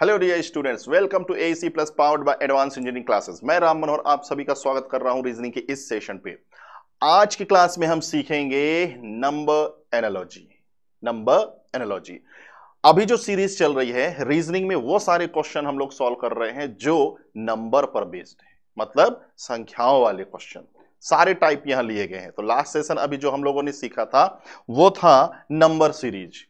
hello dear students welcome to A C plus powered by advance engineering classes मैं राम मनोहर आप सभी का स्वागत कर रहा हूं रीजनिंग के इस सेशन पे आज की क्लास में हम सीखेंगे नंबर एनालॉजी नंबर एनालॉजी अभी जो सीरीज चल रही है रीजनिंग में वो सारे क्वेश्चन हम लोग सॉल्व कर रहे हैं जो नंबर पर बेस्ड है मतलब संख्याओं वाले क्वेश्चन सारे टाइप यहां लिए गए हैं तो लास्ट सेशन अभी जो हम लोगों ने सीखा था वो था नंबर सीरीज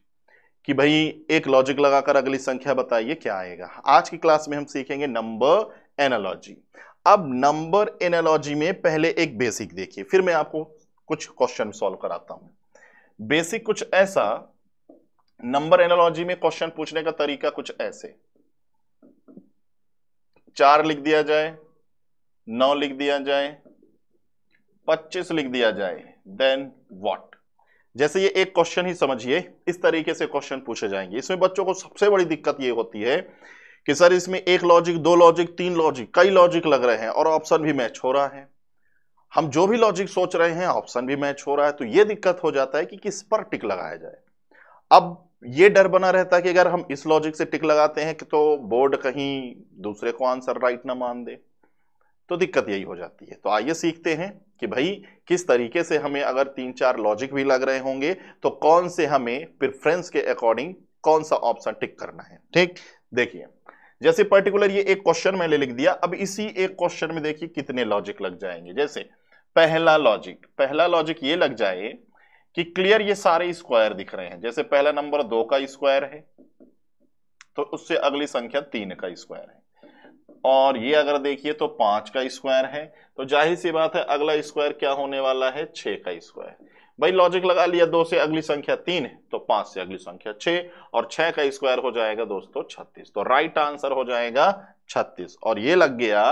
कि भाई एक लॉजिक लगाकर अगली संख्या बताइए क्या आएगा आज की क्लास में हम सीखेंगे नंबर एनालॉजी अब नंबर एनालॉजी में पहले एक बेसिक देखिए फिर मैं आपको कुछ क्वेश्चन सॉल्व कराता हूं बेसिक कुछ ऐसा नंबर एनालॉजी में क्वेश्चन पूछने का तरीका कुछ ऐसे चार लिख दिया जाए नौ लिख दिया जाए पच्चीस लिख दिया जाए देन वॉट जैसे ये एक क्वेश्चन ही समझिए इस तरीके से क्वेश्चन पूछे जाएंगे इसमें बच्चों को सबसे बड़ी दिक्कत ये होती है कि सर इसमें एक लॉजिक दो लॉजिक तीन लॉजिक कई लॉजिक लग रहे हैं और ऑप्शन भी मैच हो रहा है हम जो भी लॉजिक सोच रहे हैं ऑप्शन भी मैच हो रहा है तो ये दिक्कत हो जाता है कि किस पर टिक लगाया जाए अब ये डर बना रहता है कि अगर हम इस लॉजिक से टिक लगाते हैं कि तो बोर्ड कहीं दूसरे को आंसर राइट ना मान दे तो दिक्कत यही हो जाती है तो आइए सीखते हैं कि भाई किस तरीके से हमें अगर तीन चार लॉजिक भी लग रहे होंगे तो कौन से हमें प्रिफ्रेंस के अकॉर्डिंग कौन सा ऑप्शन टिक करना है ठीक देखिए जैसे पर्टिकुलर ये एक क्वेश्चन मैंने लिख दिया अब इसी एक क्वेश्चन में देखिए कितने लॉजिक लग जाएंगे जैसे पहला लॉजिक पहला लॉजिक ये लग जाए कि क्लियर ये सारे स्क्वायर दिख रहे हैं जैसे पहला नंबर दो का स्क्वायर है तो उससे अगली संख्या तीन का स्क्वायर है और ये अगर देखिए तो पांच का स्क्वायर है तो जाहिर सी बात है अगला स्क्वायर क्या होने वाला है छ का स्क्वायर भाई लॉजिक लगा लिया दो से अगली संख्या तीन है तो पांच से अगली संख्या छ और छह का स्क्वायर हो जाएगा दोस्तों छत्तीस तो राइट आंसर हो जाएगा छत्तीस और ये लग गया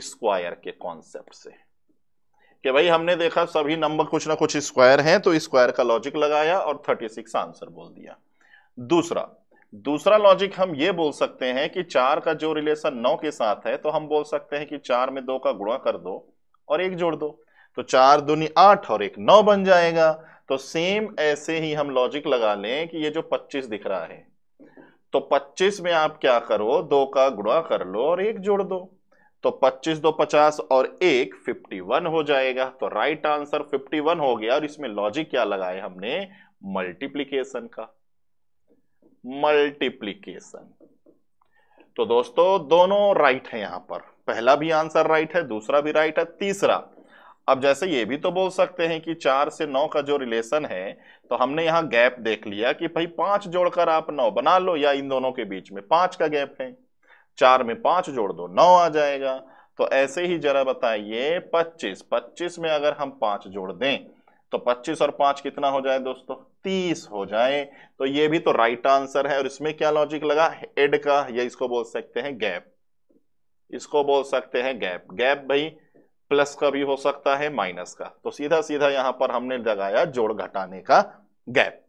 स्क्वायर के कॉन्सेप्ट से कि भाई हमने देखा सभी नंबर कुछ ना कुछ स्क्वायर हैं तो स्क्वायर का लॉजिक लगाया और 36 आंसर बोल दिया दूसरा दूसरा लॉजिक हम ये बोल सकते हैं कि चार का जो रिलेशन नौ के साथ है तो हम बोल सकते हैं कि चार में दो का गुणा कर दो और एक जोड़ दो तो चार दुनी आठ और एक नौ बन जाएगा तो सेम ऐसे ही हम लॉजिक लगा लें कि ये जो पच्चीस दिख रहा है तो पच्चीस में आप क्या करो दो का गुणा कर लो और एक जोड़ दो तो 25 दो 50 और एक 51 हो जाएगा तो राइट आंसर 51 हो गया और इसमें लॉजिक क्या लगाए हमने मल्टीप्लीकेशन का मल्टीप्लीकेशन तो दोस्तों दोनों राइट है यहां पर पहला भी आंसर राइट है दूसरा भी राइट है तीसरा अब जैसे ये भी तो बोल सकते हैं कि चार से नौ का जो रिलेशन है तो हमने यहां गैप देख लिया कि भाई पांच जोड़कर आप नौ बना लो या इन दोनों के बीच में पांच का गैप है चार में पांच जोड़ दो नौ आ जाएगा तो ऐसे ही जरा बताइए पच्चीस पच्चीस में अगर हम पांच जोड़ दें तो 25 और 5 कितना हो जाए दोस्तों 30 हो जाए तो ये भी तो राइट आंसर है और इसमें क्या लॉजिक लगा एड का या इसको बोल सकते हैं गैप इसको बोल सकते हैं गैप गैप भाई प्लस का भी हो सकता है माइनस का तो सीधा सीधा यहां पर हमने लगाया जोड़ घटाने का गैप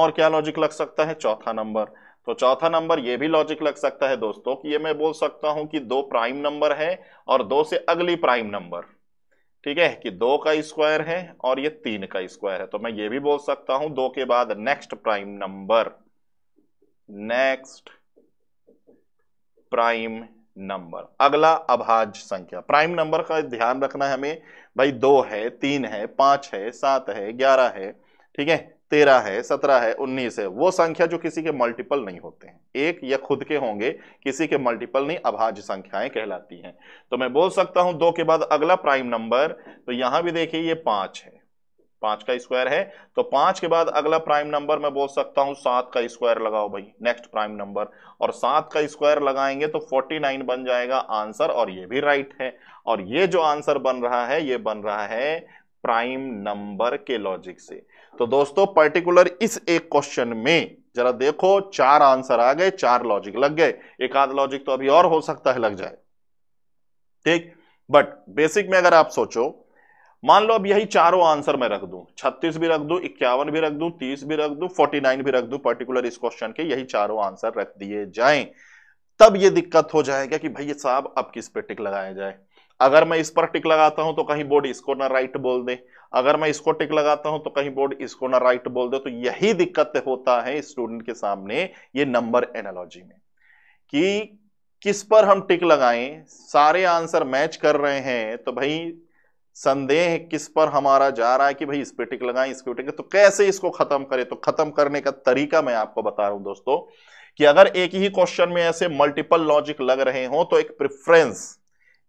और क्या लॉजिक लग सकता है चौथा नंबर तो चौथा नंबर ये भी लॉजिक लग सकता है दोस्तों कि ये मैं बोल सकता हूं कि दो प्राइम नंबर है और दो से अगली प्राइम नंबर ठीक है कि दो का स्क्वायर है और ये तीन का स्क्वायर है तो मैं ये भी बोल सकता हूं दो के बाद next prime number next prime number अगला अभाज्य संख्या प्राइम नंबर का ध्यान रखना है हमें भाई दो है तीन है पांच है सात है ग्यारह है ठीक है तेरह है सत्रह है उन्नीस है वो संख्या जो किसी के मल्टीपल नहीं होते हैं एक या खुद के होंगे किसी के मल्टीपल नहीं अभाज्य संख्याएं कहलाती हैं तो मैं बोल सकता हूं दो के बाद अगला प्राइम नंबर तो यहां भी देखिए ये पांच है पांच का स्क्वायर है तो पांच के बाद अगला प्राइम नंबर मैं बोल सकता हूं सात का स्क्वायर लगाओ भाई नेक्स्ट प्राइम नंबर और सात का स्क्वायर लगाएंगे तो फोर्टी नाइन बन जाएगा आंसर और ये भी राइट है और ये जो आंसर बन रहा है ये बन रहा है प्राइम नंबर के लॉजिक से तो दोस्तों पर्टिकुलर इस एक क्वेश्चन में जरा देखो चार आंसर आ गए चार लॉजिक लग गए एक आध लॉजिक तो अभी और हो सकता है लग जाए ठीक बट बेसिक में अगर आप सोचो मान लो अब यही चारों आंसर मैं रख दूं 36 भी रख दूं इक्यावन भी रख दूं 30 भी रख दूं 49 भी रख दूं पर्टिकुलर इस क्वेश्चन के यही चारों आंसर रख दिए जाएं तब ये दिक्कत हो जाएगा कि भाई साहब अब किस पे टिक लगाया जाए अगर मैं इस पर टिक लगाता हूं तो कहीं बोर्ड इसको ना राइट बोल दे अगर मैं इसको टिक लगाता हूं तो कहीं बोर्ड इसको ना राइट बोल दे तो यही दिक्कत होता है स्टूडेंट के सामने ये नंबर एनालॉजी में कि किस पर हम टिक लगाएं सारे आंसर मैच कर रहे हैं तो भाई संदेह किस पर हमारा जा रहा है कि भाई इस पर टिक लगाएं इस टिक तो कैसे इसको खत्म करें तो खत्म करने का तरीका मैं आपको बता रहा हूं दोस्तों कि अगर एक ही क्वेश्चन में ऐसे मल्टीपल लॉजिक लग रहे हो तो एक प्रिफ्रेंस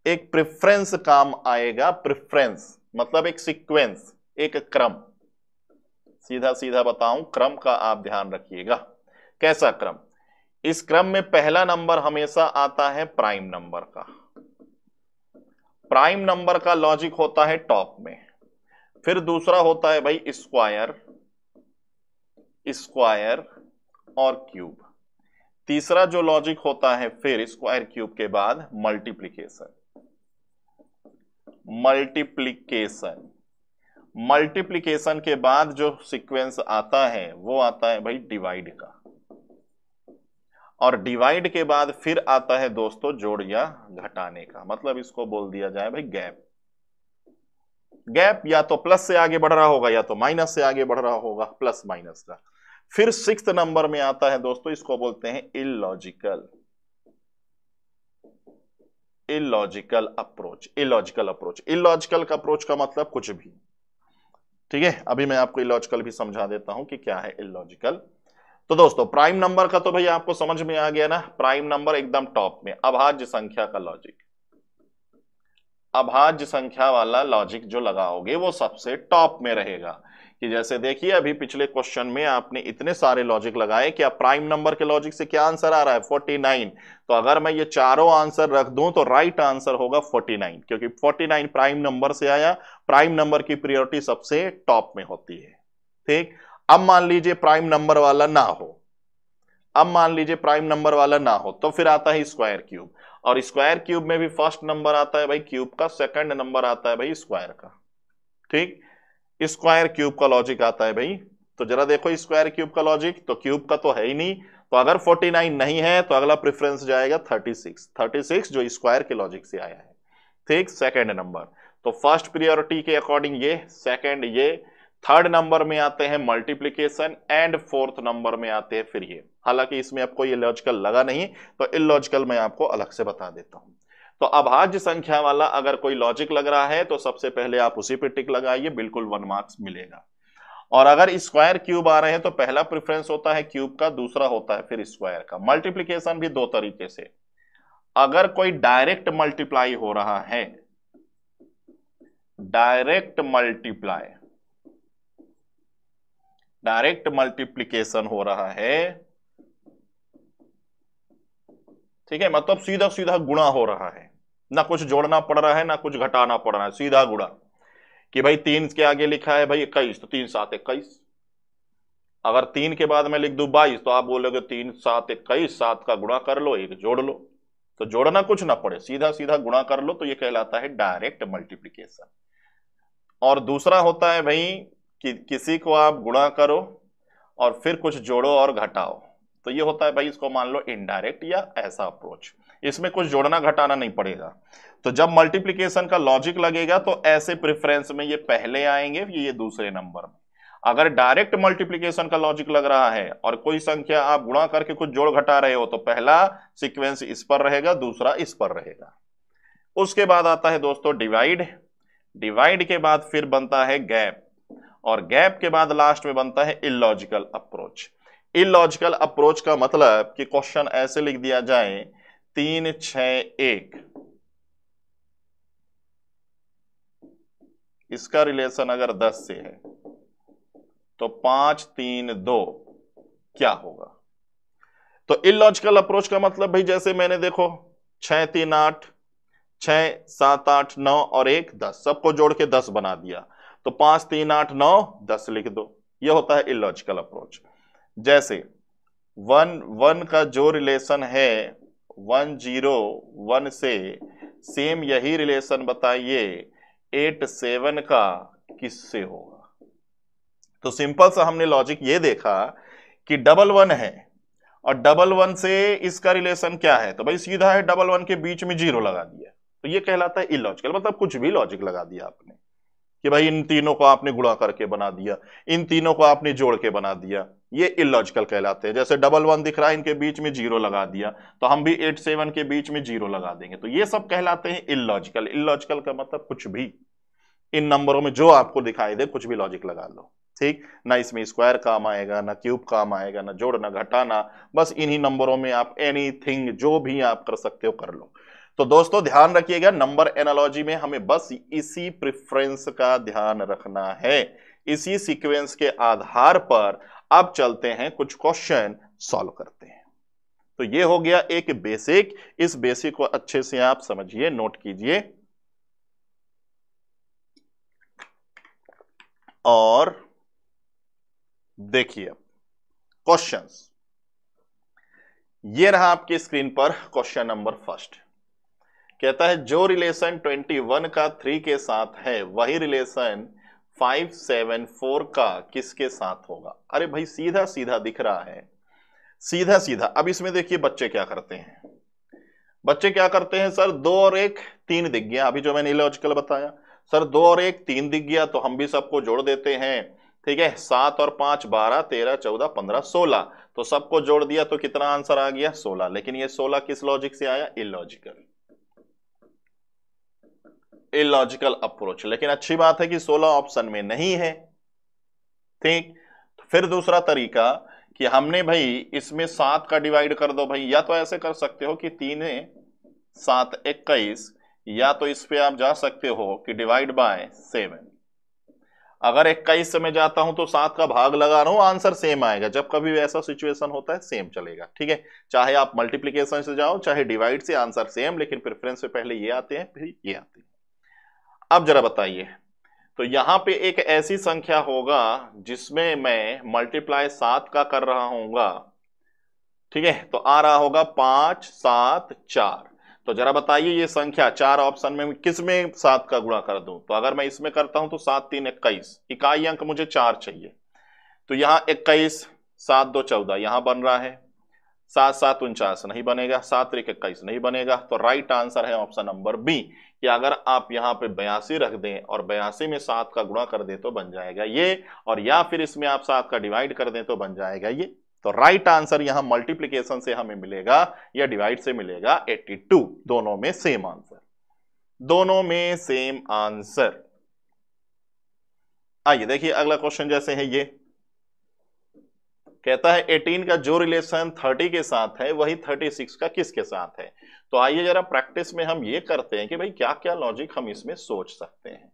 एक प्रिफ्रेंस काम आएगा प्रिफ्रेंस मतलब एक सीक्वेंस एक क्रम सीधा सीधा बताऊं क्रम का आप ध्यान रखिएगा कैसा क्रम इस क्रम में पहला नंबर हमेशा आता है प्राइम नंबर का प्राइम नंबर का लॉजिक होता है टॉप में फिर दूसरा होता है भाई स्क्वायर स्क्वायर और क्यूब तीसरा जो लॉजिक होता है फिर स्क्वायर क्यूब के बाद मल्टीप्लीकेशन मल्टीप्लीकेशन मल्टीप्लीकेशन के बाद जो सीक्वेंस आता है वो आता है भाई डिवाइड का और डिवाइड के बाद फिर आता है दोस्तों जोड़ या घटाने का मतलब इसको बोल दिया जाए भाई गैप गैप या तो प्लस से आगे बढ़ रहा होगा या तो माइनस से आगे बढ़ रहा होगा प्लस माइनस का फिर सिक्स नंबर में आता है दोस्तों इसको बोलते हैं illogical illogical approach illogical approach illogical का अप्रोच का मतलब कुछ भी ठीक है अभी मैं आपको इलॉजिकल भी समझा देता हूं कि क्या है इलॉजिकल तो दोस्तों प्राइम नंबर का तो भैया आपको समझ में आ गया ना प्राइम नंबर एकदम टॉप में अभाज्य संख्या का लॉजिक अभाज्य संख्या वाला लॉजिक जो लगाओगे वो सबसे टॉप में रहेगा कि जैसे देखिए अभी पिछले क्वेश्चन में आपने इतने सारे लॉजिक लगाए कि आप प्राइम नंबर के लॉजिक से क्या आंसर आ रहा है 49 तो अगर मैं ये चारों आंसर रख दूं तो राइट आंसर होगा 49 क्योंकि 49 प्राइम नंबर से आया प्राइम नंबर की प्रियोरिटी सबसे टॉप में होती है ठीक अब मान लीजिए प्राइम नंबर वाला ना हो अब मान लीजिए प्राइम नंबर वाला ना हो तो फिर आता है स्क्वायर क्यूब और स्क्वायर क्यूब में भी फर्स्ट नंबर आता है भाई क्यूब का सेकंड नंबर आता है भाई स्क्वायर का ठीक स्क्वायर क्यूब का लॉजिक आता है भाई तो जरा देखो स्क्वायर क्यूब का लॉजिक तो क्यूब का तो है ही नहीं तो अगर 49 नहीं है तो अगला प्रेफरेंस जाएगा 36 36 जो स्क्वायर के लॉजिक से आया है ठीक सेकंड नंबर तो फर्स्ट प्रियोरिटी के अकॉर्डिंग ये सेकंड ये थर्ड नंबर में आते हैं मल्टीप्लीकेशन एंड फोर्थ नंबर में आते हैं फिर ये हालांकि इसमें आपको ये लॉजिकल लगा नहीं तो इन मैं आपको अलग से बता देता हूं तो अभाज्य संख्या वाला अगर कोई लॉजिक लग रहा है तो सबसे पहले आप उसी पे टिक लगाइए बिल्कुल वन मार्क्स मिलेगा और अगर स्क्वायर क्यूब आ रहे हैं तो पहला प्रिफरेंस होता है क्यूब का दूसरा होता है फिर स्क्वायर का मल्टीप्लीकेशन भी दो तरीके से अगर कोई डायरेक्ट मल्टीप्लाई हो रहा है डायरेक्ट मल्टीप्लाई डायरेक्ट मल्टीप्लीकेशन हो रहा है ठीक है मतलब सीधा सीधा गुणा हो रहा है ना कुछ जोड़ना पड़ रहा है ना कुछ घटाना पड़ रहा है सीधा गुड़ा कि भाई तीन के आगे लिखा है भाई इक्कीस तो तीन सात इक्कीस अगर तीन के बाद मैं लिख दू बाईस तो आप बोलोगे तीन सात इक्कीस सात का गुणा कर लो एक जोड़ लो तो जोड़ना कुछ ना पड़े सीधा सीधा गुणा कर लो तो ये कहलाता है डायरेक्ट मल्टीप्लीकेशन और दूसरा होता है भाई कि किसी को आप गुणा करो और फिर कुछ जोड़ो और घटाओ तो ये होता है भाई इसको मान लो इनडायरेक्ट या ऐसा अप्रोच इसमें कुछ जोड़ना घटाना नहीं पड़ेगा तो जब मल्टीप्लीकेशन का लॉजिक लगेगा तो ऐसे प्रिफरेंस में ये पहले आएंगे ये दूसरे नंबर में अगर डायरेक्ट मल्टीप्लीकेशन का लॉजिक लग रहा है और कोई संख्या आप गुणा करके कुछ जोड़ घटा रहे हो तो पहला सीक्वेंस इस पर रहेगा दूसरा इस पर रहेगा उसके बाद आता है दोस्तों डिवाइड डिवाइड के बाद फिर बनता है गैप और गैप के बाद लास्ट में बनता है इलॉजिकल अप्रोच इलॉजिकल अप्रोच का मतलब कि क्वेश्चन ऐसे लिख दिया जाए तीन छ एक इसका रिलेशन अगर दस से है तो पांच तीन दो क्या होगा तो इलॉजिकल अप्रोच का मतलब भाई जैसे मैंने देखो छह तीन आठ छह सात आठ नौ और एक दस सबको जोड़ के दस बना दिया तो पांच तीन आठ नौ दस लिख दो यह होता है इलॉजिकल अप्रोच जैसे वन वन का जो रिलेशन है वन जीरो वन से सेम यही रिलेशन बताइए एट सेवन का किससे होगा तो सिंपल सा हमने लॉजिक ये देखा कि डबल वन है और डबल वन से इसका रिलेशन क्या है तो भाई सीधा है डबल वन के बीच में जीरो लगा दिया तो ये कहलाता है इलॉजिकल मतलब कुछ भी लॉजिक लगा दिया आपने कि भाई इन तीनों को आपने गुणा करके बना दिया इन तीनों को आपने जोड़ के बना दिया ये इलॉजिकल कहलाते हैं जैसे डबल वन दिख रहा है इनके बीच में जीरो लगा दिया तो हम भी एट सेवन के बीच में जीरो लगा देंगे तो ये सब कहलाते हैं इलॉजिकल इलॉजिकल का मतलब कुछ भी इन नंबरों में जो आपको दिखाई दे कुछ भी लॉजिक लगा लो ठीक ना इसमें स्क्वायर काम आएगा ना क्यूब काम आएगा ना जोड़ना घटाना बस इन्हीं नंबरों में आप एनी जो भी आप कर सकते हो कर लो तो दोस्तों ध्यान रखिएगा नंबर एनालॉजी में हमें बस इसी प्रिफरेंस का ध्यान रखना है इसी सीक्वेंस के आधार पर अब चलते हैं कुछ क्वेश्चन सॉल्व करते हैं तो ये हो गया एक बेसिक इस बेसिक को अच्छे से आप समझिए नोट कीजिए और देखिए क्वेश्चंस ये रहा आपकी स्क्रीन पर क्वेश्चन नंबर फर्स्ट कहता है जो रिलेशन 21 का 3 के साथ है वही रिलेशन फाइव सेवन फोर का किसके साथ होगा अरे भाई सीधा सीधा दिख रहा है सीधा सीधा अब इसमें देखिए बच्चे क्या करते हैं बच्चे क्या करते हैं सर दो और एक तीन दिख गया अभी जो मैंने इलॉजिकल बताया सर दो और एक तीन दिख गया तो हम भी सबको जोड़ देते हैं ठीक है सात और पांच बारह तेरह चौदह पंद्रह सोलह तो सबको जोड़ दिया तो कितना आंसर आ गया सोलह लेकिन ये सोलह किस लॉजिक से आया इलॉजिकल इलॉजिकल अप्रोच लेकिन अच्छी बात है कि 16 ऑप्शन में नहीं है ठीक तो फिर दूसरा तरीका कि हमने भाई इसमें सात का डिवाइड कर दो भाई या तो ऐसे कर सकते हो कि तीन सात इक्कीस या तो इस पे आप जा सकते हो कि डिवाइड बाय सेवन अगर इक्कीस से मैं जाता हूं तो सात का भाग लगा रहा हूं आंसर सेम आएगा जब कभी ऐसा सिचुएशन होता है सेम चलेगा ठीक है चाहे आप मल्टीप्लीकेशन से जाओ चाहे डिवाइड से आंसर सेम लेकिन प्रेफरेंस से पहले ये आते हैं फिर ये आते हैं अब जरा बताइए तो यहां पे एक ऐसी संख्या होगा जिसमें मैं मल्टीप्लाई सात का कर रहा हूंगा ठीक है तो आ रहा होगा पांच सात चार तो जरा बताइए ये संख्या चार ऑप्शन में किस में सात का गुणा कर दूं तो अगर मैं इसमें करता हूं तो सात तीन इक्कीस इकाई अंक मुझे चार चाहिए तो यहां इक्कीस सात दो चौदह यहां बन रहा है सात सात उनचास नहीं बनेगा सात एक इक्कीस नहीं बनेगा तो राइट आंसर है ऑप्शन नंबर बी कि अगर आप यहाँ पे बयासी रख दें और बयासी में सात का गुणा कर दें तो बन जाएगा ये और या फिर इसमें आप सात का डिवाइड कर दें तो बन जाएगा ये तो राइट आंसर यहाँ मल्टीप्लीकेशन से हमें मिलेगा या डिवाइड से मिलेगा टू दोनों में सेम आंसर दोनों में सेम आंसर आइए देखिए अगला क्वेश्चन जैसे है ये कहता है 18 का जो रिलेशन 30 के साथ है वही 36 का किसके साथ है तो आइए जरा प्रैक्टिस में हम ये करते हैं कि भाई क्या क्या लॉजिक हम इसमें सोच सकते हैं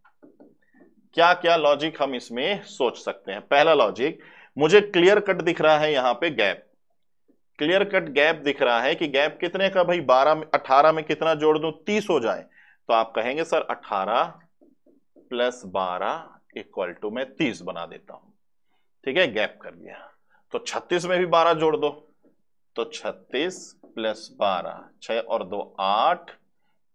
क्या क्या लॉजिक हम इसमें सोच सकते हैं पहला लॉजिक मुझे क्लियर कट दिख रहा है यहां पे गैप क्लियर कट गैप दिख रहा है कि गैप कितने का भाई 12 में 18 में कितना जोड़ दू 30 हो जाए तो आप कहेंगे सर 18 प्लस 12 इक्वल टू मैं 30 बना देता हूं ठीक है गैप कर दिया तो छत्तीस में भी बारह जोड़ दो तो छत्तीस प्लस बारह छ और दो आठ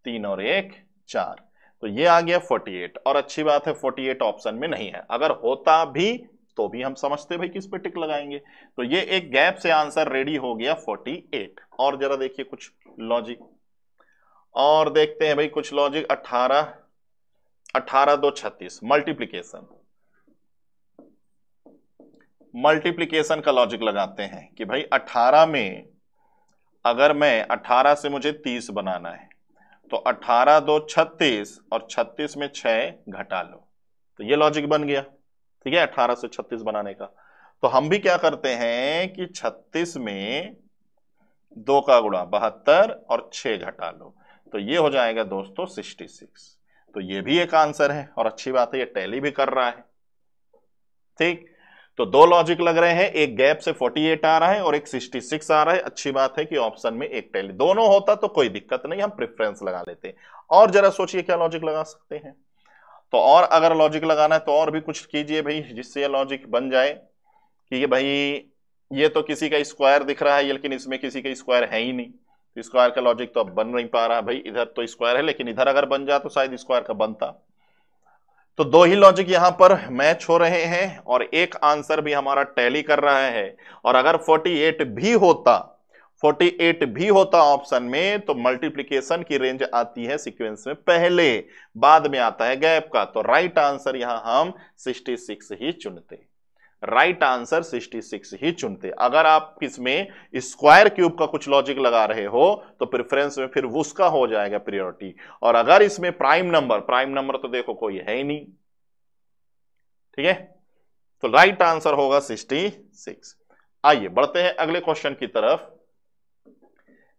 तीन और एक चार तो ये आ गया 48 और अच्छी बात है 48 ऑप्शन में नहीं है अगर होता भी तो भी हम समझते भाई किस पे टिक लगाएंगे तो ये एक गैप से आंसर रेडी हो गया 48 और जरा देखिए कुछ लॉजिक और देखते हैं भाई कुछ लॉजिक 18 18 दो छत्तीस मल्टीप्लीकेशन मल्टीप्लीकेशन का लॉजिक लगाते हैं कि भाई 18 में अगर मैं 18 से मुझे 30 बनाना है तो 18 दो 36 और 36 में 6 घटा लो तो ये लॉजिक बन गया ठीक है 18 से 36 बनाने का तो हम भी क्या करते हैं कि 36 में दो का गुणा बहत्तर और 6 घटा लो तो ये हो जाएगा दोस्तों 66 तो ये भी एक आंसर है और अच्छी बात है ये टैली भी कर रहा है ठीक तो दो लॉजिक लग रहे हैं एक गैप से 48 आ रहा है और एक 66 आ रहा है अच्छी बात है कि ऑप्शन में एक टेली दोनों होता तो कोई दिक्कत नहीं हम प्रेफरेंस लगा लेते हैं और जरा सोचिए क्या लॉजिक लगा सकते हैं तो और अगर लॉजिक लगाना है तो और भी कुछ कीजिए भाई जिससे ये लॉजिक बन जाए कि भाई ये तो किसी का स्क्वायर दिख रहा है लेकिन इसमें किसी का स्क्वायर है ही नहीं स्क्वायर तो का लॉजिक तो अब बन नहीं पा रहा भाई इधर तो स्क्वायर है लेकिन इधर अगर बन जाए तो शायद स्क्वायर का बनता तो दो ही लॉजिक यहां पर मैच हो रहे हैं और एक आंसर भी हमारा टैली कर रहा है और अगर 48 भी होता 48 भी होता ऑप्शन में तो मल्टीप्लीकेशन की रेंज आती है सीक्वेंस में पहले बाद में आता है गैप का तो राइट आंसर यहां हम 66 ही चुनते हैं राइट आंसर 66 ही चुनते अगर आप इसमें स्क्वायर क्यूब का कुछ लॉजिक लगा रहे हो तो प्रेफरेंस में फिर उसका हो जाएगा प्रियोरिटी और अगर इसमें प्राइम नंबर प्राइम नंबर तो देखो कोई है ही नहीं ठीक है तो राइट आंसर होगा 66 आइए बढ़ते हैं अगले क्वेश्चन की तरफ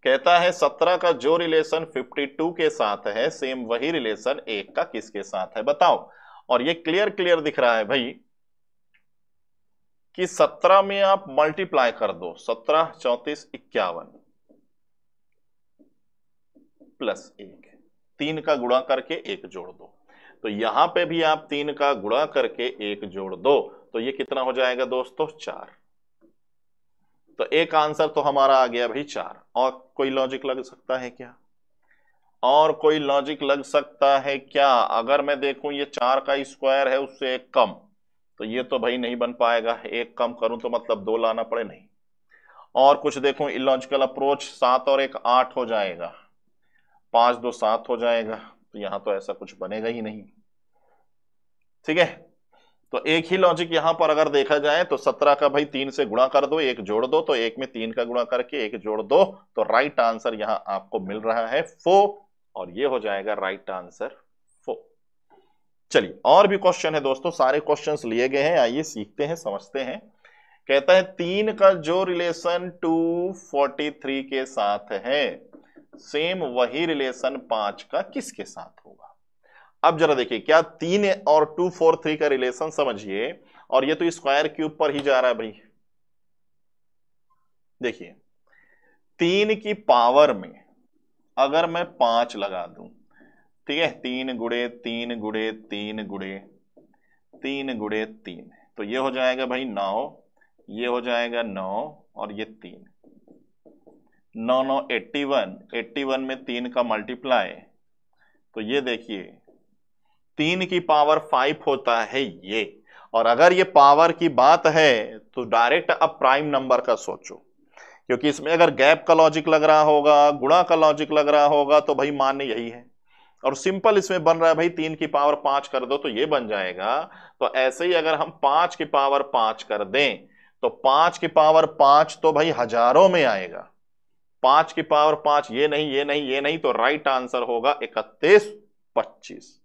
कहता है सत्रह का जो रिलेशन 52 के साथ है सेम वही रिलेशन एक का किसके साथ है बताओ और ये क्लियर क्लियर दिख रहा है भाई कि 17 में आप मल्टीप्लाई कर दो 17 चौतीस इक्यावन प्लस एक तीन का गुणा करके एक जोड़ दो तो यहां पे भी आप तीन का गुणा करके एक जोड़ दो तो ये कितना हो जाएगा दोस्तों चार तो एक आंसर तो हमारा आ गया भाई चार और कोई लॉजिक लग सकता है क्या और कोई लॉजिक लग सकता है क्या अगर मैं देखूं ये चार का स्क्वायर है उससे एक कम तो ये तो भाई नहीं बन पाएगा एक कम करूं तो मतलब दो लाना पड़े नहीं और कुछ देखो इलॉजिकल अप्रोच सात और एक आठ हो जाएगा पांच दो सात हो जाएगा तो यहां तो ऐसा कुछ बनेगा ही नहीं ठीक है तो एक ही लॉजिक यहां पर अगर देखा जाए तो सत्रह का भाई तीन से गुणा कर दो एक जोड़ दो तो एक में तीन का गुणा करके एक जोड़ दो तो राइट आंसर यहां आपको मिल रहा है फो और ये हो जाएगा राइट आंसर चलिए और भी क्वेश्चन है दोस्तों सारे क्वेश्चंस लिए गए हैं आइए सीखते हैं समझते हैं कहता है तीन का जो रिलेशन 243 के साथ है सेम वही रिलेशन पांच का किसके साथ होगा अब जरा देखिए क्या तीन और 243 का रिलेशन समझिए और ये तो स्क्वायर के ऊपर ही जा रहा है भाई देखिए तीन की पावर में अगर मैं पांच लगा दूं ठीक है तीन गुड़े तीन गुड़े तीन गुड़े तीन गुड़े तीन तो ये हो जाएगा भाई नौ ये हो जाएगा नौ और ये तीन नौ नौ एट्टी वन एट्टी वन में तीन का मल्टीप्लाई तो ये देखिए तीन की पावर फाइव होता है ये और अगर ये पावर की बात है तो डायरेक्ट अब प्राइम नंबर का सोचो क्योंकि इसमें अगर गैप का लॉजिक लग रहा होगा गुणा का लॉजिक लग रहा होगा तो भाई मान्य यही है और सिंपल इसमें बन रहा है भाई तीन की पावर पांच कर दो तो ये बन जाएगा तो ऐसे ही अगर हम पांच की पावर पांच कर दें तो पांच की पावर पांच तो भाई हजारों में आएगा पांच की पावर पांच ये नहीं ये नहीं ये नहीं तो राइट आंसर होगा इकतीस पच्चीस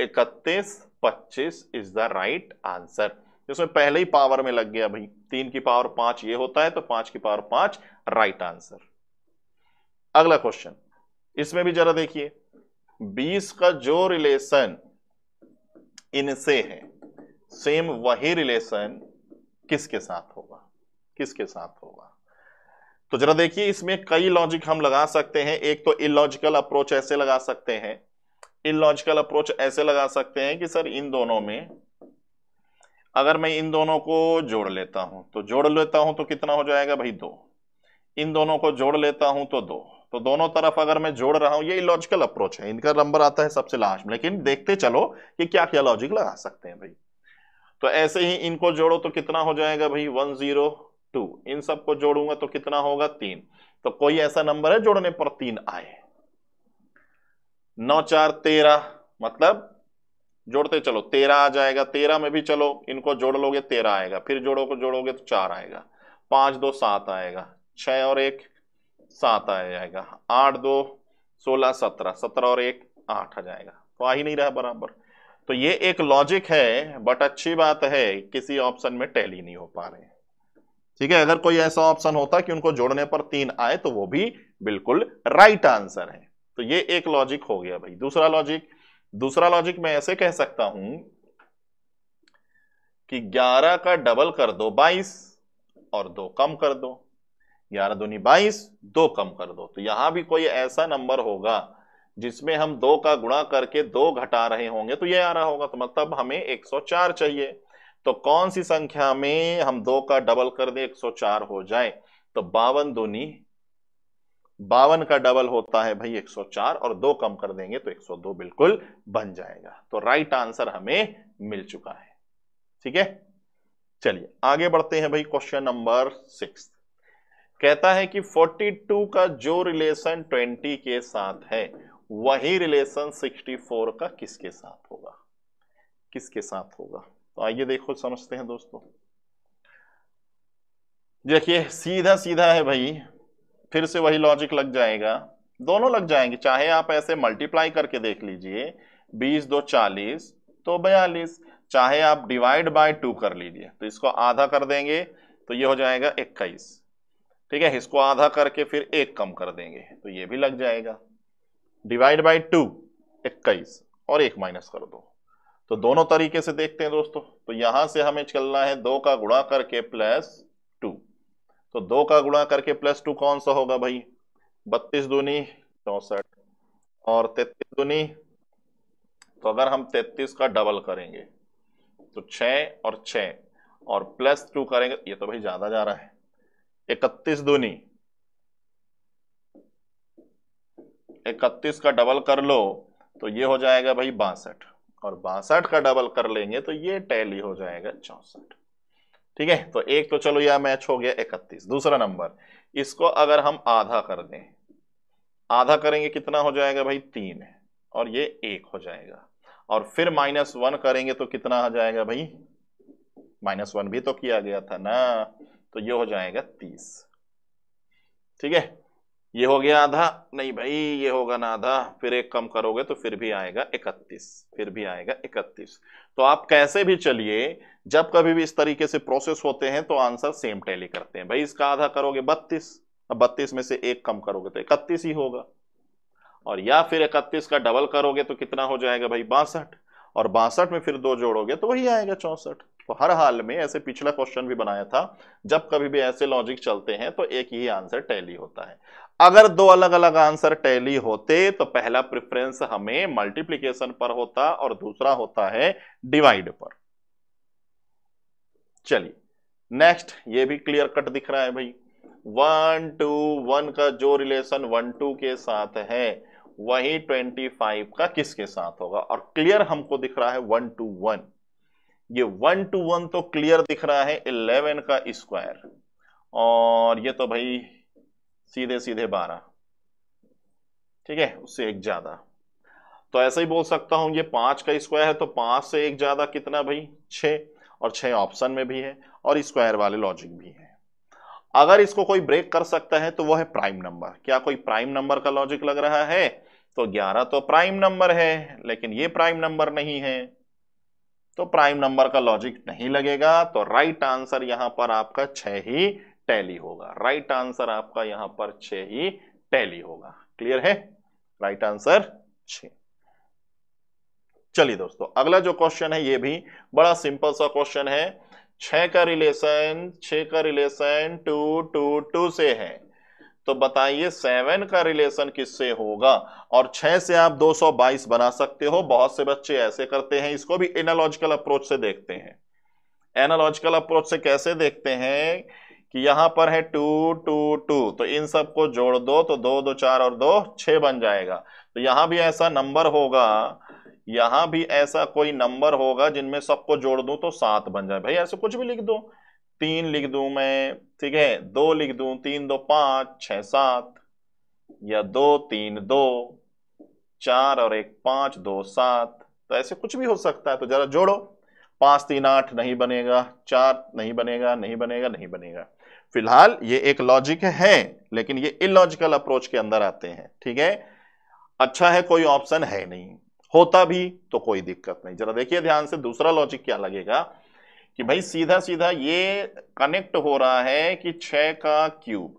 इकतीस पच्चीस इज द राइट आंसर इसमें पहले ही पावर में लग गया भाई तीन की पावर पांच ये होता है तो पांच की पावर पांच राइट आंसर अगला क्वेश्चन इसमें भी जरा देखिए 20 का जो रिलेशन इनसे है सेम वही रिलेशन किसके साथ होगा किसके साथ होगा तो जरा देखिए इसमें कई लॉजिक हम लगा सकते हैं एक तो इलॉजिकल अप्रोच ऐसे लगा सकते हैं इलॉजिकल अप्रोच ऐसे लगा सकते हैं कि सर इन दोनों में अगर मैं इन दोनों को जोड़ लेता हूं तो जोड़ लेता हूं तो कितना हो जाएगा भाई दो इन दोनों को जोड़ लेता हूं तो दो तो दोनों तरफ अगर मैं जोड़ रहा हूं ये इलॉजिकल अप्रोच है इनका नंबर आता है सबसे लास्ट में लेकिन देखते चलो कि क्या क्या लॉजिक लगा सकते हैं भाई तो ऐसे ही इनको जोड़ो तो कितना हो जाएगा भाई वन जीरो टू इन सबको जोड़ूंगा तो कितना होगा तीन तो कोई ऐसा नंबर है जोड़ने पर तीन आए नौ चार तेरह मतलब जोड़ते चलो तेरह आ जाएगा तेरह में भी चलो इनको जोड़ लोगे तेरह आएगा फिर जोड़ो को जोड़ोगे तो चार आएगा पांच दो सात आएगा छह और एक सात आ जाएगा आठ दो सोलह सत्रह सत्रह और एक आठ आ जाएगा तो आ ही नहीं रहा बराबर तो ये एक लॉजिक है बट अच्छी बात है किसी ऑप्शन में टैली नहीं हो पा रहे ठीक है अगर कोई ऐसा ऑप्शन होता कि उनको जोड़ने पर तीन आए तो वो भी बिल्कुल राइट आंसर है तो ये एक लॉजिक हो गया भाई दूसरा लॉजिक दूसरा लॉजिक मैं ऐसे कह सकता हूं कि 11 का डबल कर दो 22 और दो कम कर दो ग्यारह दूनी बाईस दो कम कर दो तो यहां भी कोई ऐसा नंबर होगा जिसमें हम दो का गुणा करके दो घटा रहे होंगे तो ये आ रहा होगा तो मतलब हमें 104 चाहिए तो कौन सी संख्या में हम दो का डबल कर दें 104 हो जाए तो बावन दूनी बावन का डबल होता है भाई 104 और दो कम कर देंगे तो 102 बिल्कुल बन जाएगा तो राइट आंसर हमें मिल चुका है ठीक है चलिए आगे बढ़ते हैं भाई क्वेश्चन नंबर सिक्स कहता है कि 42 का जो रिलेशन 20 के साथ है वही रिलेशन 64 का किसके साथ होगा किसके साथ होगा तो आइए देखो समझते हैं दोस्तों देखिए सीधा सीधा है भाई फिर से वही लॉजिक लग जाएगा दोनों लग जाएंगे चाहे आप ऐसे मल्टीप्लाई करके देख लीजिए बीस दो चालीस तो बयालीस चाहे आप डिवाइड बाय टू कर लीजिए तो इसको आधा कर देंगे तो ये हो जाएगा इक्कीस ठीक है इसको आधा करके फिर एक कम कर देंगे तो ये भी लग जाएगा डिवाइड बाई टू इक्कीस और एक माइनस कर दो तो दोनों तरीके से देखते हैं दोस्तों तो यहां से हमें चलना है दो का गुणा करके प्लस टू तो दो का गुणा करके प्लस टू कौन सा होगा भाई बत्तीस दूनी चौसठ और तैतीस दूनी तो अगर हम तैतीस का डबल करेंगे तो छ और छ और प्लस टू करेंगे ये तो भाई ज़्यादा जा रहा है इकतीस दूनी इकतीस का डबल कर लो तो ये हो जाएगा भाई बासठ और बासठ का डबल कर लेंगे तो ये टैली हो जाएगा चौसठ ठीक है तो एक तो चलो यह मैच हो गया इकतीस दूसरा नंबर इसको अगर हम आधा कर दें आधा करेंगे कितना हो जाएगा भाई तीन और ये एक हो जाएगा और फिर माइनस वन करेंगे तो कितना आ जाएगा भाई माइनस वन भी तो किया गया था ना तो ये हो जाएगा तीस ठीक है ये हो गया आधा नहीं भाई ये होगा ना आधा फिर एक कम करोगे तो फिर भी आएगा इकतीस फिर भी आएगा इकतीस तो आप कैसे भी चलिए जब कभी भी इस तरीके से प्रोसेस होते हैं तो आंसर सेम टैली करते हैं भाई इसका आधा करोगे बत्तीस अब बत्तीस में से एक कम करोगे तो इकतीस ही होगा और या फिर इकतीस का डबल करोगे तो कितना हो जाएगा भाई बासठ और बासठ में फिर दो जोड़ोगे तो वही आएगा चौसठ तो हर हाल में ऐसे पिछला क्वेश्चन भी बनाया था जब कभी भी ऐसे लॉजिक चलते हैं तो एक ही आंसर टैली होता है अगर दो अलग अलग आंसर टैली होते तो पहला प्रिफरेंस हमें मल्टीप्लीकेशन पर होता और दूसरा होता है डिवाइड पर चलिए नेक्स्ट ये भी क्लियर कट दिख रहा है भाई वन टू वन का जो रिलेशन वन टू के साथ है वही ट्वेंटी फाइव का किसके साथ होगा और क्लियर हमको दिख रहा है वन टू वन ये वन टू वन तो क्लियर दिख रहा है इलेवन का स्क्वायर और ये तो भाई सीधे सीधे बारह ठीक है उससे एक ज्यादा तो ऐसे ही बोल सकता हूं ये पांच का स्क्वायर है तो पांच से एक ज्यादा कितना भाई छ और छह ऑप्शन में भी है और स्क्वायर वाले लॉजिक भी है अगर इसको कोई ब्रेक कर सकता है तो वो है प्राइम नंबर क्या कोई प्राइम नंबर का लॉजिक लग रहा है तो 11 तो प्राइम नंबर है लेकिन ये प्राइम नंबर नहीं है तो प्राइम नंबर का लॉजिक नहीं लगेगा तो राइट आंसर यहां पर आपका छह ही टैली होगा राइट आंसर आपका यहां पर छ ही टैली होगा क्लियर है राइट आंसर छ चलिए दोस्तों अगला जो क्वेश्चन है ये भी बड़ा सिंपल सा क्वेश्चन है छ का रिलेशन छ का रिलेशन टू टू टू से है तो बताइए सेवन का रिलेशन किससे होगा और छह से आप 222 बना सकते हो बहुत से बच्चे ऐसे करते हैं इसको भी एनालॉजिकल अप्रोच से देखते हैं एनालॉजिकल अप्रोच से कैसे देखते हैं कि यहां पर है टू टू टू तो इन सब को जोड़ दो तो दो दो चार और दो छः बन जाएगा तो यहां भी ऐसा नंबर होगा यहां भी ऐसा कोई नंबर होगा जिनमें सबको जोड़ दो तो सात बन जाए भाई ऐसे कुछ भी लिख दो तीन लिख दू मैं ठीक है दो लिख दू तीन दो पांच छह सात या दो तीन दो चार और एक पांच दो सात तो ऐसे कुछ भी हो सकता है तो जरा जोड़ो पांच तीन आठ नहीं बनेगा चार नहीं बनेगा नहीं बनेगा नहीं बनेगा फिलहाल ये एक लॉजिक है लेकिन ये इलॉजिकल अप्रोच के अंदर आते हैं ठीक है अच्छा है कोई ऑप्शन है नहीं होता भी तो कोई दिक्कत नहीं जरा देखिए ध्यान से दूसरा लॉजिक क्या लगेगा कि भाई सीधा सीधा ये कनेक्ट हो रहा है कि छः का क्यूब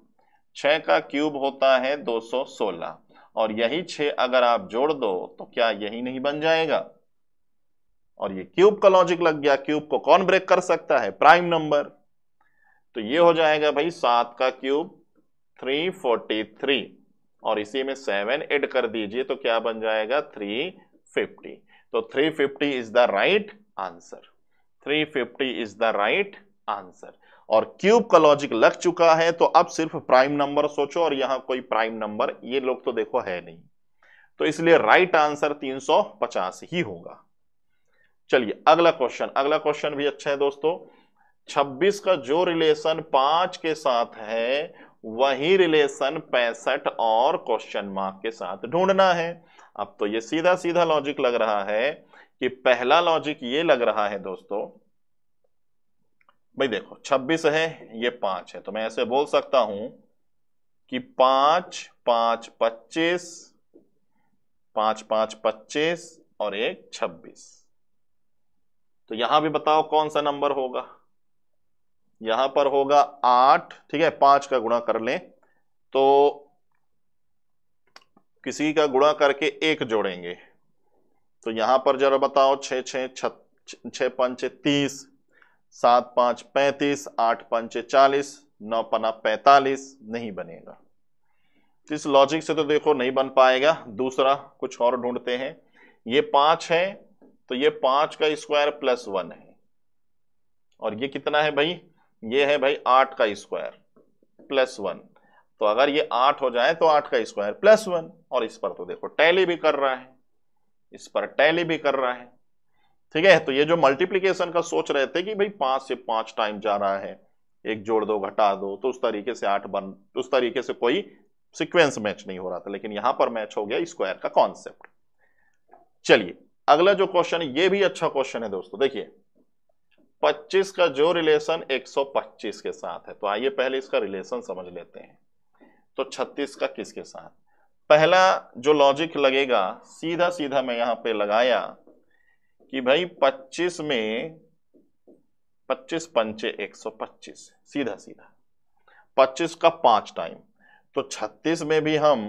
छः का क्यूब होता है 216 और यही छः अगर आप जोड़ दो तो क्या यही नहीं बन जाएगा और ये क्यूब का लॉजिक लग गया क्यूब को कौन ब्रेक कर सकता है प्राइम नंबर तो ये हो जाएगा भाई सात का क्यूब 343 और इसी में सेवन एड कर दीजिए तो क्या बन जाएगा 350 तो 350 is the right answer 350 is the right answer और क्यूब का लॉजिक लग चुका है तो अब सिर्फ प्राइम नंबर सोचो और यहां कोई प्राइम नंबर ये लोग तो देखो है नहीं तो इसलिए राइट आंसर 350 ही होगा चलिए अगला क्वेश्चन अगला क्वेश्चन भी अच्छा है दोस्तों 26 का जो रिलेशन 5 के साथ है वही रिलेशन पैंसठ और क्वेश्चन मार्क के साथ ढूंढना है अब तो ये सीधा सीधा लॉजिक लग रहा है कि पहला लॉजिक ये लग रहा है दोस्तों भाई देखो 26 है ये पांच है तो मैं ऐसे बोल सकता हूं कि पांच पांच पच्चीस पांच पांच पच्चीस और एक छब्बीस तो यहां भी बताओ कौन सा नंबर होगा यहां पर होगा आठ ठीक है पांच का गुणा कर लें तो किसी का गुणा करके एक जोड़ेंगे तो यहां पर जरा बताओ छ छ छ तीस सात पांच पैंतीस आठ पंच चालीस नौ पना पैंतालीस नहीं बनेगा तो इस लॉजिक से तो देखो नहीं बन पाएगा दूसरा कुछ और ढूंढते हैं ये पांच है तो ये पांच का स्क्वायर प्लस वन है और ये कितना है भाई ये है भाई आठ का स्क्वायर प्लस वन तो अगर ये आठ हो जाए तो आठ का स्क्वायर प्लस वन और इस पर तो देखो टैली भी कर रहा है इस पर टैली भी कर रहा है ठीक है तो ये जो मल्टीप्लीकेशन का सोच रहे थे कि भाई पांच से पांच टाइम जा रहा है एक जोड़ दो घटा दो तो उस तरीके से आठ बन उस तरीके से कोई सिक्वेंस मैच नहीं हो रहा था लेकिन यहां पर मैच हो गया स्क्वायर का कॉन्सेप्ट चलिए अगला जो क्वेश्चन ये भी अच्छा क्वेश्चन है दोस्तों देखिए 25 का जो रिलेशन 125 के साथ है तो आइए पहले इसका रिलेशन समझ लेते हैं तो 36 का किसके साथ पहला जो लॉजिक लगेगा सीधा सीधा मैं यहां पे लगाया कि भाई 25 में 25 पंचे 125 सीधा सीधा 25 का पांच टाइम तो 36 में भी हम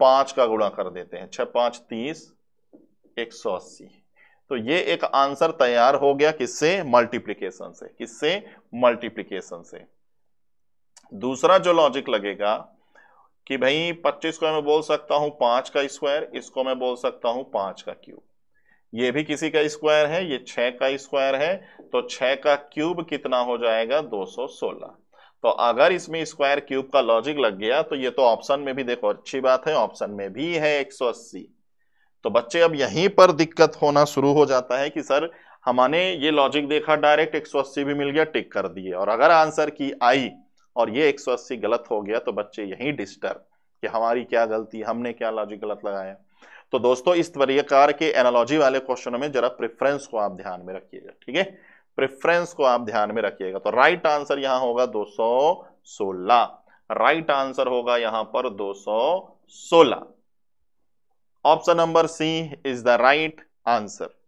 पांच का गुणा कर देते हैं छह पांच तीस एक सौ अस्सी तो ये एक आंसर तैयार हो गया किससे मल्टीप्लीकेशन से किससे मल्टीप्लीकेशन से दूसरा जो लॉजिक लगेगा कि भाई 25 को मैं बोल सकता हूं पांच का स्क्वायर इसको मैं बोल सकता हूं पांच का क्यूब ये भी किसी का स्क्वायर है ये छह का स्क्वायर है तो छह का क्यूब कितना हो जाएगा 216 तो अगर इसमें स्क्वायर क्यूब का लॉजिक लग गया तो ये तो ऑप्शन में भी देखो अच्छी बात है ऑप्शन में भी है अस्सी तो बच्चे अब यहीं पर दिक्कत होना शुरू हो जाता है कि सर हमने ये लॉजिक देखा डायरेक्ट अस्सी भी मिल गया टिक कर दिए और अगर आंसर की आई और ये 180 गलत हो गया तो बच्चे यहीं डिस्टर्ब कि हमारी क्या गलती हमने क्या लॉजिक गलत लगाया तो दोस्तों इस तरीकार के एनोलॉजी वाले क्वेश्चनों में जरा प्रेफरेंस को आप ध्यान में रखिएगा ठीक है प्रेफरेंस को आप ध्यान में रखिएगा तो राइट आंसर यहां होगा 216 राइट आंसर होगा यहां पर 216 option number C is the right answer